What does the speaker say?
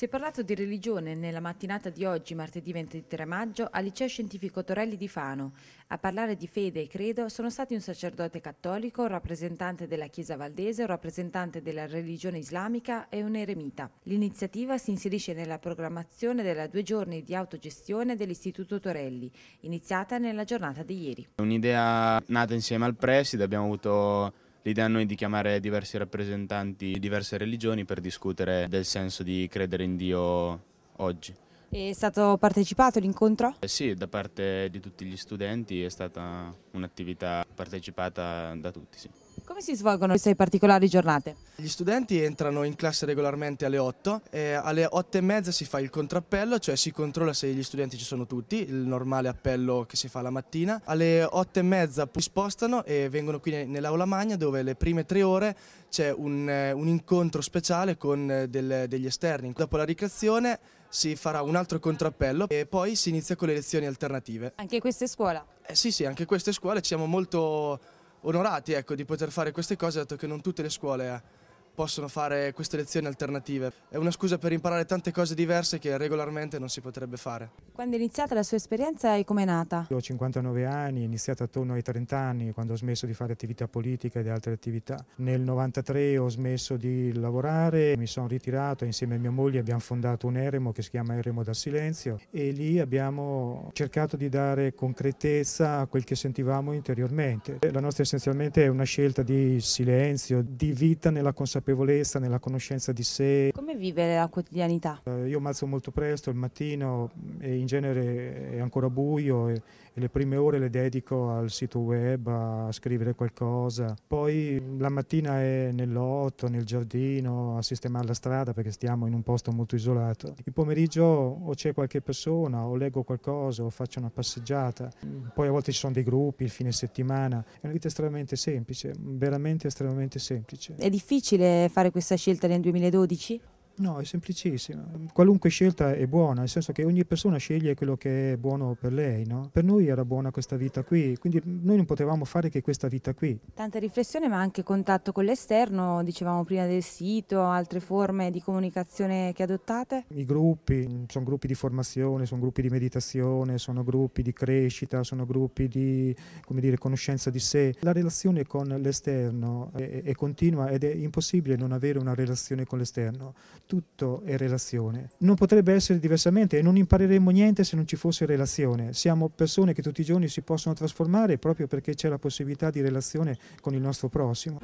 Si è parlato di religione nella mattinata di oggi, martedì 23 maggio, al liceo scientifico Torelli di Fano. A parlare di fede e credo sono stati un sacerdote cattolico, un rappresentante della Chiesa valdese, un rappresentante della religione islamica e un eremita. L'iniziativa si inserisce nella programmazione della due giorni di autogestione dell'Istituto Torelli, iniziata nella giornata di ieri. Un'idea nata insieme al preside, abbiamo avuto L'idea a noi di chiamare diversi rappresentanti di diverse religioni per discutere del senso di credere in Dio oggi. È stato partecipato l'incontro? Eh sì, da parte di tutti gli studenti è stata un'attività partecipata da tutti. Sì. Come si svolgono queste particolari giornate? Gli studenti entrano in classe regolarmente alle 8 e alle 8 e mezza si fa il contrappello, cioè si controlla se gli studenti ci sono tutti, il normale appello che si fa la mattina. Alle 8 e mezza si spostano e vengono qui nell'aula magna dove le prime tre ore c'è un, un, incontro speciale con del, degli esterni. Dopo la ricreazione si farà un altro contrappello e poi si inizia con le lezioni alternative. Anche queste scuole? Eh sì sì, anche queste scuole siamo molto onorati ecco, di poter fare queste cose, dato che non tutte le scuole eh possono fare queste lezioni alternative. È una scusa per imparare tante cose diverse che regolarmente non si potrebbe fare. Quando è iniziata la sua esperienza e come è nata? Io ho 59 anni, ho iniziato attorno ai 30 anni quando ho smesso di fare attività politica ed altre attività. Nel 93 ho smesso di lavorare, mi sono ritirato insieme a mia moglie abbiamo fondato un eremo che si chiama Eremo dal Silenzio e lì abbiamo cercato di dare concretezza a quel che sentivamo interiormente. La nostra essenzialmente è una scelta di silenzio, di vita nella consapevolezza consapevolezza, nella conoscenza di sé. Come vive la quotidianità? Eh, io mi alzo molto presto il mattino e in genere è ancora buio le prime ore le dedico al sito web, a scrivere qualcosa. Poi la mattina è nel lotto, nel giardino, a sistemare la strada perché stiamo in un posto molto isolato. Il pomeriggio o c'è qualche persona o leggo qualcosa o faccio una passeggiata. Poi a volte ci sono dei gruppi, il fine settimana. È una vita estremamente semplice, veramente estremamente semplice. È difficile fare questa scelta nel 2012? No, è semplicissimo. Qualunque scelta è buona, nel senso che ogni persona sceglie quello che è buono per lei, no? Per noi era buona questa vita qui, quindi noi non potevamo fare che questa vita qui. Tanta riflessione, ma anche contatto con l'esterno, dicevamo prima del sito, altre forme di comunicazione che adottate? I gruppi, sono gruppi di formazione, sono gruppi di meditazione, sono gruppi di crescita, sono gruppi di, dire, conoscenza di sé. La relazione con l'esterno è, è continua ed è impossibile non avere una relazione con l'esterno tutto è relazione. Non potrebbe essere diversamente e non impareremmo niente se non ci fosse relazione. Siamo persone che tutti i giorni si possono trasformare proprio perché c'è la possibilità di relazione con il nostro prossimo.